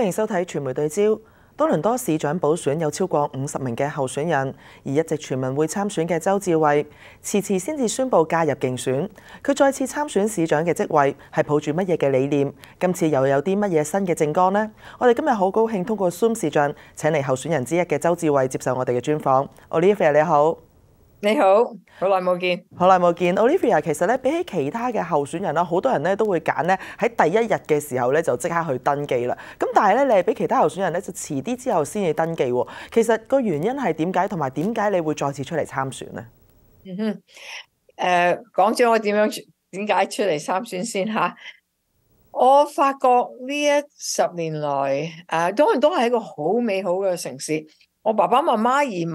欢迎收睇《传媒对焦》。多伦多市长补选有超过五十名嘅候选人，而一直传闻会参选嘅周志伟，迟迟先至宣布加入竞选。佢再次参选市长嘅职位，系抱住乜嘢嘅理念？今次又有啲乜嘢新嘅政纲呢？我哋今日好高兴通过 Zoom 市长，请嚟候选人之一嘅周志伟接受我哋嘅专访。Olivia 你好。你好，好耐冇见，好耐冇见。Olivia，其实咧比起其他嘅候选人啦，好多人咧都会拣咧喺第一日嘅时候咧就即刻去登记啦。咁但系咧你系俾其他候选人咧就迟啲之后先去登记。其实个原因系点解，同埋点解你会再次出嚟参选咧？嗯哼，诶，讲咗我点样点解出嚟参选先吓。我发觉呢一十年来诶，多唔多系一个好美好嘅城市。我爸爸妈妈移民。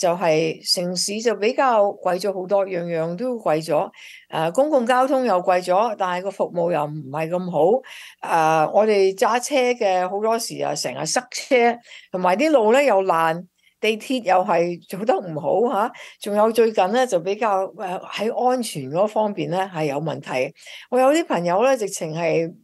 就系城市就比较贵咗好多，样样都贵咗。诶，公共交通又贵咗，但系个服务又唔系咁好。诶，我哋揸车嘅好多时啊，成日塞车，同埋啲路咧又烂，地铁又系做得唔好吓。仲有最近咧就比较诶喺安全嗰方面咧系有问题。我有啲朋友咧直情系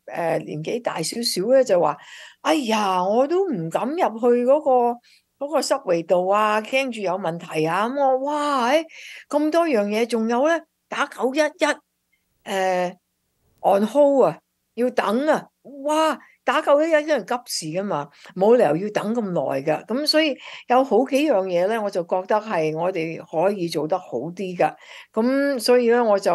诶年纪大少少咧就话：，哎呀，我都唔敢入去嗰个。嗰個濕位度啊，驚住有問題啊！咁我哇，誒咁多樣嘢仲有咧，打九一一 o 按號啊，要等啊！哇，打九一一因樣急事噶嘛，冇理由要等咁耐噶，咁所以有好幾樣嘢咧，我就覺得係我哋可以做得好啲噶，咁所以咧，我就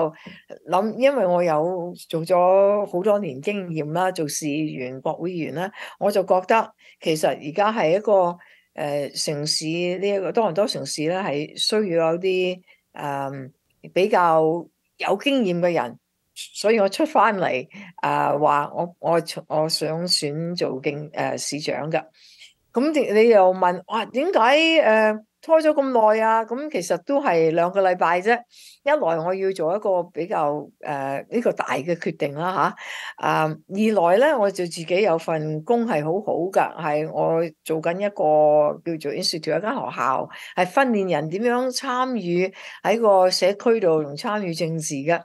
諗，因為我有做咗好多年經驗啦，做事員、國會員啦，我就覺得其實而家係一個。诶，城市呢一个多然多城市咧，系需要有啲诶比较有经验嘅人，所以我出翻嚟啊，话我我我想选做竞诶市长噶，咁你又问，哇，点解诶？拖咗咁耐啊！咁其實都係兩個禮拜啫。一來我要做一個比較诶呢個大嘅決定啦吓，啊，二來咧我就自己有份工係好好噶，係我做緊一個叫做演 t e 一間學校係訓練人點樣參與喺個社區度同參與政治嘅。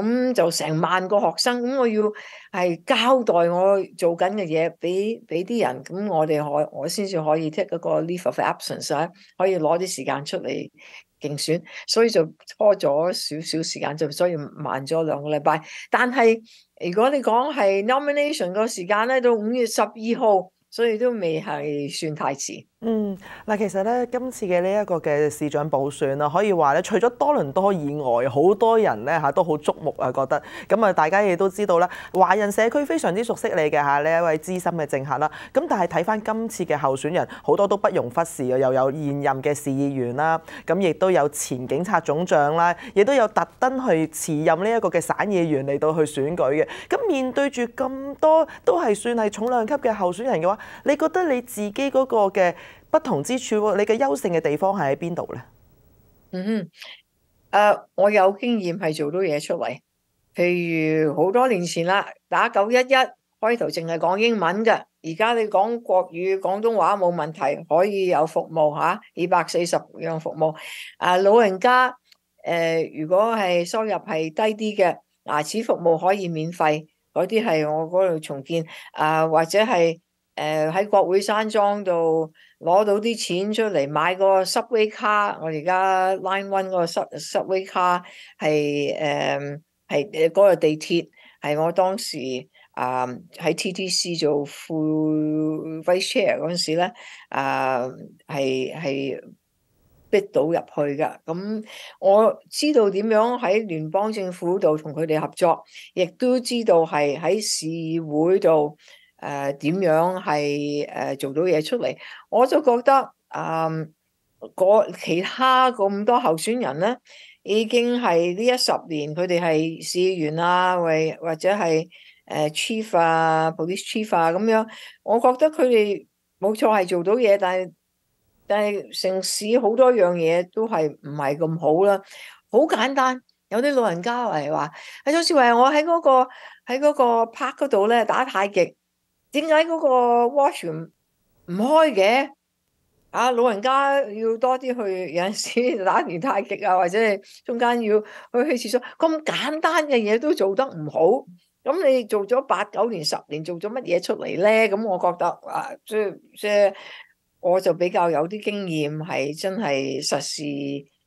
咁就成萬個學生，咁我要係交代我做緊嘅嘢俾俾啲人，咁我哋可我先至可以 take 嗰個 leave of absence 可以攞啲時間出嚟競選，所以就拖咗少少時間，就所以慢咗兩個禮拜。但係如果你講係 nomination 個時間咧，到五月十二號，所以都未係算太遲。嗯，嗱，其实咧，今次嘅呢一个嘅市长补选啦，可以话咧，除咗多伦多以外，好多人咧吓都好瞩目啊，觉得咁啊，大家亦都知道啦，华人社区非常之熟悉你嘅吓呢一位资深嘅政客啦。咁但系睇翻今次嘅候选人，好多都不容忽视啊，又有现任嘅市议员啦，咁亦都有前警察总长啦，亦都有特登去辞任呢一个嘅省议员嚟到去选举嘅。咁面对住咁多都系算系重量级嘅候选人嘅话，你觉得你自己嗰个嘅？不同之處喎，你嘅優勝嘅地方係喺邊度咧？嗯，誒，我有經驗係做到嘢出位。譬如好多年前啦，打九一一開頭淨係講英文嘅，而家你講國語廣東話冇問題，可以有服務嚇，二百四十樣服務。啊，老人家誒，如果係收入係低啲嘅，牙齒服務可以免費。嗰啲係我嗰度重建啊，或者係誒喺國會山莊度。攞到啲錢出嚟買個 subway 卡，我而家 line one 個 sub subway 卡係誒係誒嗰個地鐵係我當時啊喺 TTC 做副 vice chair 嗰陣時咧啊係係逼到入去噶，咁我知道點樣喺聯邦政府度同佢哋合作，亦都知道係喺市議會度。诶，点样系诶做到嘢出嚟？我就觉得，嗯，其他咁多候选人咧，已经系呢一十年佢哋系市议员啊，或或者系诶 chief 啊，police chief 啊咁样。我觉得佢哋冇错系做到嘢，但系但系城市好多样嘢都系唔系咁好啦。好简单，有啲老人家嚟话，佢总是话我喺嗰个喺嗰个 park 嗰度咧打太极。點解嗰個 w a s h 唔開嘅？啊，老人家要多啲去，有阵時 打完太極啊，或者中間要去去廁所，咁簡單嘅嘢都做得唔好，咁你做咗八九年、十年，做咗乜嘢出嚟咧？咁我覺得啊，即即我就比較有啲經驗，係真係實事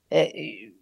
誒。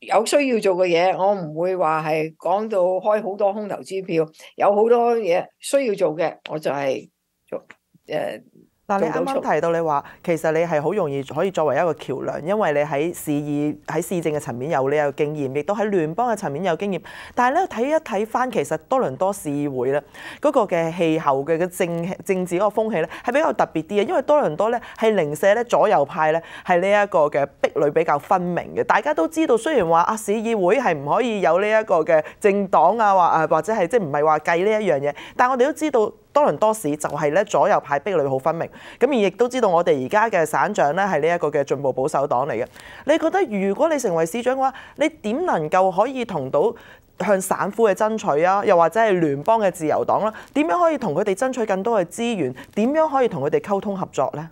有需要做嘅嘢，我唔会话系讲到开好多空头支票，有好多嘢需要做嘅，我就系做诶。嗱，你啱啱提到你話，其實你係好容易可以作為一個橋梁，因為你喺市議喺市政嘅層面有你有經驗，亦都喺聯邦嘅層面有經驗。但係咧睇一睇翻，其實多倫多市議會咧嗰個嘅氣候嘅嘅政政治嗰個風氣咧係比較特別啲嘅，因為多倫多咧係零舍咧左右派咧係呢一個嘅壁壘比較分明嘅。大家都知道，雖然話啊市議會係唔可以有呢一個嘅政黨啊，或或者係即係唔係話計呢一樣嘢，但我哋都知道。多倫多市就係咧左右派壁力好分明，咁而亦都知道我哋而家嘅省長咧係呢一個嘅進步保守黨嚟嘅。你覺得如果你成為市長嘅話，你點能夠可以同到向省府嘅爭取啊？又或者係聯邦嘅自由黨啦，點樣可以同佢哋爭取更多嘅資源？點樣可以同佢哋溝通合作呢？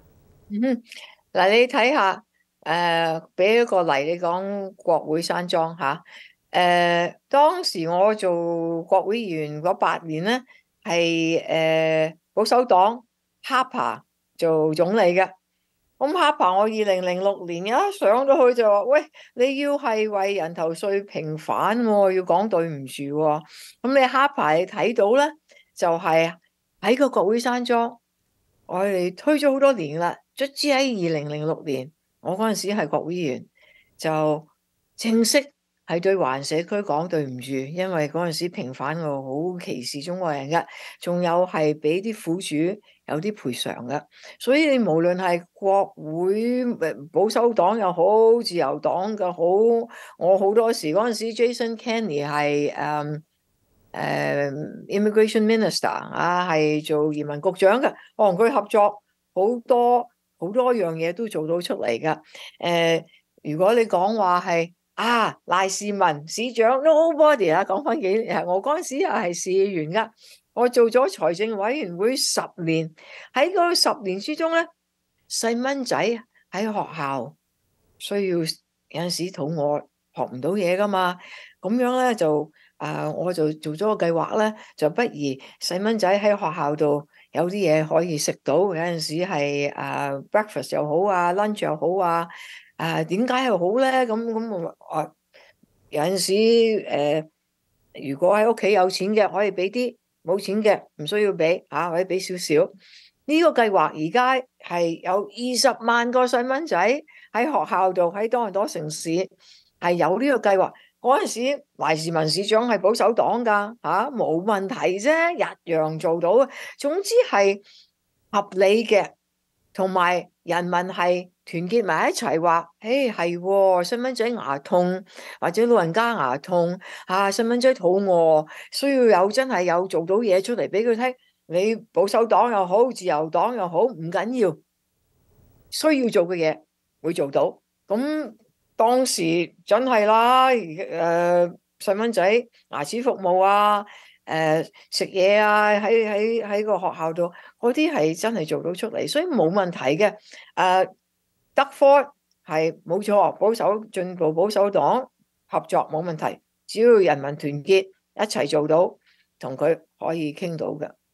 嗱，你睇下誒，俾一個例，你講國會山莊嚇誒，當時我做國會議員嗰八年咧。系诶保守党哈 a 做总理嘅，咁哈 a 我二零零六年一上到去就喂你要系为人头税平反，要讲对唔住，咁你哈柏睇到咧就系喺个国会山庄，我哋推咗好多年啦，卒之喺二零零六年，我嗰阵时系国会议员就正式。系對環社區講對唔住，因為嗰陣時平反我好歧視中國人嘅，仲有係俾啲苦主有啲賠償嘅。所以你無論係國會保守黨又好，自由黨嘅好，我好多時嗰陣時 Jason Kenny 係誒 immigration minister 啊，係做移民局長嘅，我同佢合作好多好多樣嘢都做到出嚟嘅。誒，如果你講話係。啊！賴市民市長 no body 啊！講翻幾年，我嗰陣時又係市议員噶，我做咗財政委員會十年。喺嗰十年之中咧，細蚊仔喺學校需要有阵時肚餓，學唔到嘢噶嘛。咁樣咧就啊，我就做咗個計劃咧，就不如細蚊仔喺學校度有啲嘢可以食到，有陣時係啊 breakfast 又好啊 lunch 又好啊。啊，點解又好咧？咁咁我有陣時誒，如果喺屋企有錢嘅可以俾啲，冇錢嘅唔需要俾嚇，可以俾少少呢個計劃。而家係有二十萬個細蚊仔喺學校度，喺多伦多城市係有呢個計劃。嗰陣時，懷市民市長係保守黨㗎吓，冇問題啫，一樣做到。總之係合理嘅。同埋人民系团结埋一齐，话诶系细蚊仔牙痛，或者老人家牙痛，啊，细蚊仔肚饿，需要有真系有做到嘢出嚟俾佢听。你保守党又好，自由党又好，唔紧要，需要做嘅嘢会做到。咁当时真系啦，诶细蚊仔牙齿服务啊。誒食嘢啊，喺喺喺個學校度，嗰啲係真係做到出嚟，所以冇問題嘅。誒，德科係冇錯，保守、進步、保守黨合作冇問題，只要人民團結，一齊做到，同佢可以傾到嘅。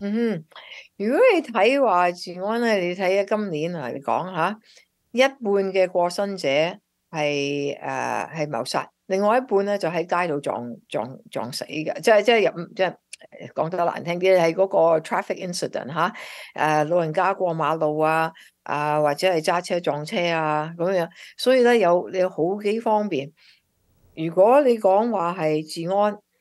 嗯，如果你睇话治安咧，你睇下今年你讲吓，一半嘅过身者系诶系谋杀，另外一半咧就喺街度撞撞撞死嘅，即系即系入即系讲得难听啲，系嗰个 traffic incident 吓，诶老人家过马路啊，啊或者系揸车撞车啊咁样，所以咧有有好几方面，如果你讲话系治安。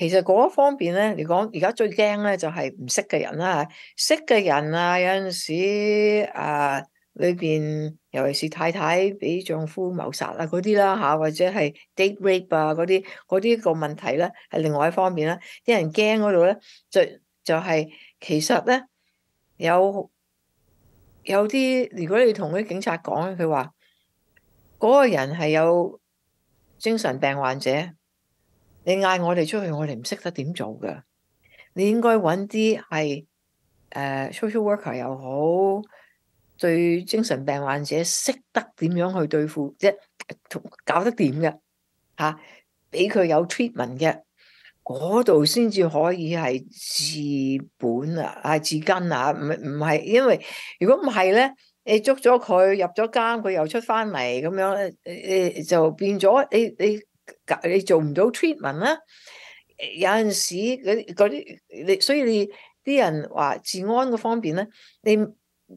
其实嗰方面咧嚟讲，而家最惊咧就系唔识嘅人啦，识嘅人啊，有阵时啊里边，尤其是太太俾丈夫谋杀啊嗰啲啦吓，或者系 date rape 啊嗰啲，嗰啲个问题咧系另外一方面啦。啲人惊嗰度咧就就系其实咧有有啲，如果你同啲警察讲咧，佢话嗰个人系有精神病患者。你嗌我哋出去，我哋唔识得点做噶。你应该揾啲系诶 social worker 又好，对精神病患者识得点样去对付，即系搞得掂嘅吓，俾佢有 treatment 嘅，嗰度先至可以系治本啊，系治根啊。唔唔系，因为如果唔系咧，你捉咗佢入咗监，佢又出翻嚟咁样咧，诶就变咗你你。你做唔到 treatment 啦，有阵时嗰啲你，所以你啲人话治安嗰方面咧，你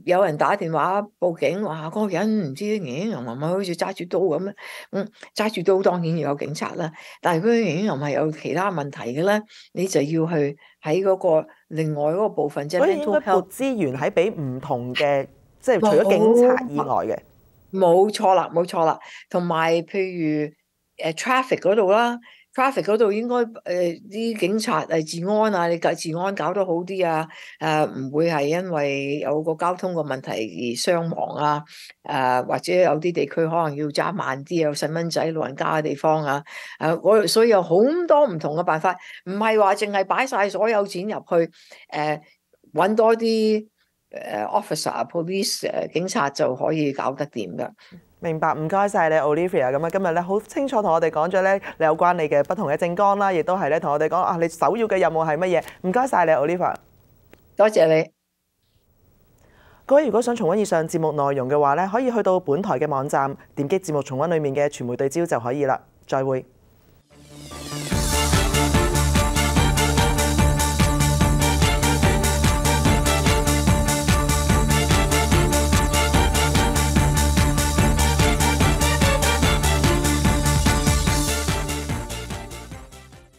有人打电话报警，话嗰个人唔知啲影人唔系好似揸住刀咁嗯，揸住刀，当然要有警察啦。但系佢果年轻系有其他问题嘅咧，你就要去喺嗰个另外嗰个部分即系应该拨资源喺俾唔同嘅，即系除咗警察以外嘅，冇错啦，冇错啦，同埋譬如。誒 traffic 嗰度啦，traffic 嗰度應該誒啲警察誒治安啊，你搞治安搞得好啲啊，誒唔會係因為有個交通個問題而傷亡啊，誒或者有啲地區可能要揸慢啲，有細蚊仔、老人家嘅地方啊，啊所以有好多唔同嘅辦法，唔係話淨係擺晒所有錢入去，誒揾多啲誒 officer、police 誒警察就可以搞得掂㗎。明白，唔該晒你 Olivia，咁啊今日咧好清楚同我哋講咗咧，你有關你嘅不同嘅政綱啦，亦都係咧同我哋講啊，你首要嘅任務係乜嘢？唔該晒你 Olivia，多謝你。各位如果想重温以上節目內容嘅話咧，可以去到本台嘅網站，點擊節目重温裡面嘅傳媒對焦就可以啦。再會。